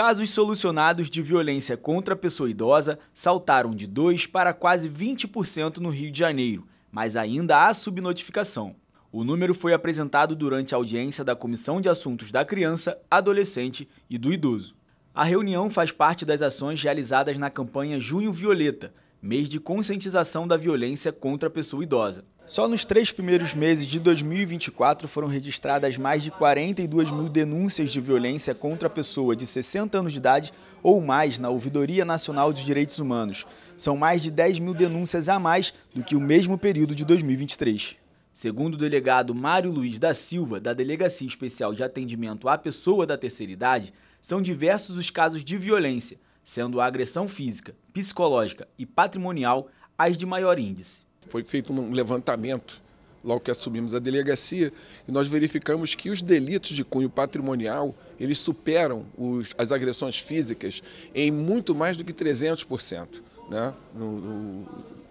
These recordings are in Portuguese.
Casos solucionados de violência contra a pessoa idosa saltaram de 2 para quase 20% no Rio de Janeiro, mas ainda há subnotificação. O número foi apresentado durante a audiência da Comissão de Assuntos da Criança, Adolescente e do Idoso. A reunião faz parte das ações realizadas na campanha Junho Violeta, mês de conscientização da violência contra a pessoa idosa. Só nos três primeiros meses de 2024 foram registradas mais de 42 mil denúncias de violência contra a pessoa de 60 anos de idade ou mais na Ouvidoria Nacional dos Direitos Humanos. São mais de 10 mil denúncias a mais do que o mesmo período de 2023. Segundo o delegado Mário Luiz da Silva, da Delegacia Especial de Atendimento à Pessoa da Terceira Idade, são diversos os casos de violência, sendo a agressão física, psicológica e patrimonial as de maior índice. Foi feito um levantamento logo que assumimos a delegacia e nós verificamos que os delitos de cunho patrimonial eles superam os, as agressões físicas em muito mais do que 300%, né? No, no,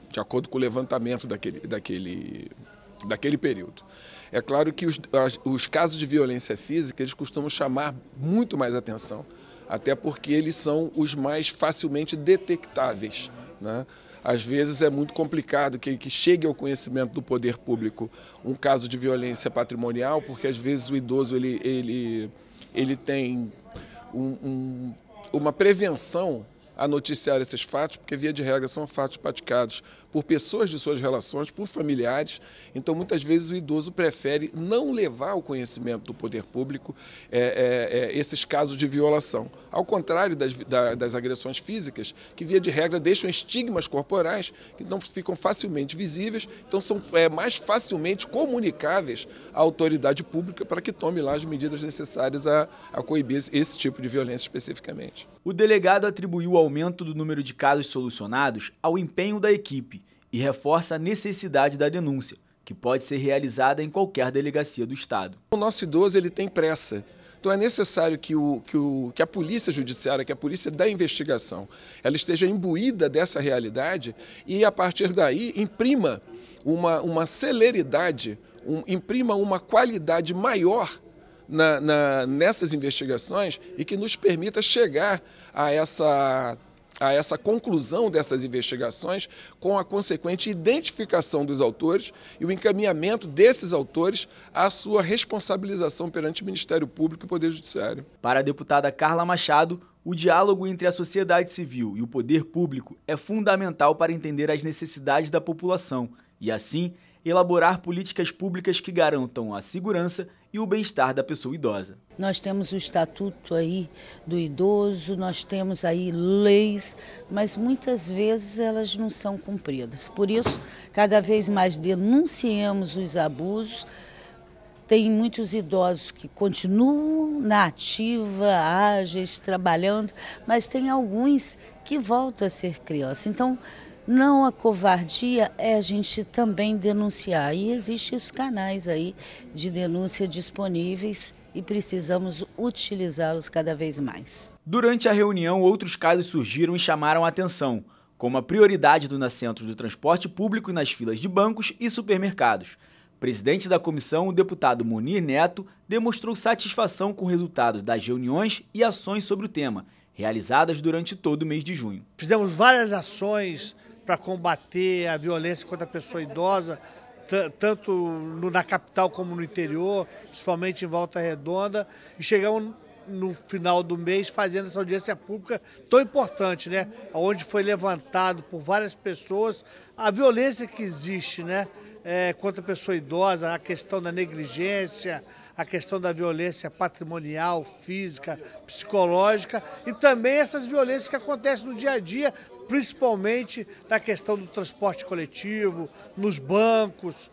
de acordo com o levantamento daquele, daquele, daquele período. É claro que os, as, os casos de violência física eles costumam chamar muito mais atenção, até porque eles são os mais facilmente detectáveis. Né? Às vezes é muito complicado que, que chegue ao conhecimento do poder público um caso de violência patrimonial, porque às vezes o idoso ele, ele, ele tem um, um, uma prevenção a noticiar esses fatos, porque via de regra são fatos praticados por pessoas de suas relações, por familiares. Então, muitas vezes o idoso prefere não levar ao conhecimento do poder público é, é, é, esses casos de violação. Ao contrário das, da, das agressões físicas, que via de regra deixam estigmas corporais que não ficam facilmente visíveis, então são é, mais facilmente comunicáveis à autoridade pública para que tome lá as medidas necessárias a, a coibir esse tipo de violência especificamente. O delegado atribuiu ao aumento do número de casos solucionados ao empenho da equipe e reforça a necessidade da denúncia, que pode ser realizada em qualquer delegacia do Estado. O nosso idoso ele tem pressa. Então é necessário que, o, que, o, que a polícia judiciária, que a polícia da investigação, ela esteja imbuída dessa realidade e, a partir daí, imprima uma, uma celeridade, um, imprima uma qualidade maior na, na, nessas investigações e que nos permita chegar a essa a essa conclusão dessas investigações, com a consequente identificação dos autores e o encaminhamento desses autores à sua responsabilização perante o Ministério Público e Poder Judiciário. Para a deputada Carla Machado, o diálogo entre a sociedade civil e o poder público é fundamental para entender as necessidades da população e, assim, elaborar políticas públicas que garantam a segurança e o bem-estar da pessoa idosa. Nós temos o estatuto aí do idoso, nós temos aí leis, mas muitas vezes elas não são cumpridas. Por isso, cada vez mais denunciamos os abusos. Tem muitos idosos que continuam na ativa, ágeis, trabalhando, mas tem alguns que voltam a ser criança. Então, não a covardia é a gente também denunciar. E existem os canais aí de denúncia disponíveis e precisamos utilizá-los cada vez mais. Durante a reunião, outros casos surgiram e chamaram a atenção, como a prioridade do nascimento do transporte público nas filas de bancos e supermercados. Presidente da comissão, o deputado Munir Neto, demonstrou satisfação com o resultado das reuniões e ações sobre o tema, realizadas durante todo o mês de junho. Fizemos várias ações para combater a violência contra a pessoa idosa, tanto no, na capital como no interior, principalmente em Volta Redonda, e chegamos no final do mês fazendo essa audiência pública tão importante, né? Onde foi levantado por várias pessoas a violência que existe, né? É, contra a pessoa idosa, a questão da negligência, a questão da violência patrimonial, física, psicológica e também essas violências que acontecem no dia a dia, principalmente na questão do transporte coletivo, nos bancos.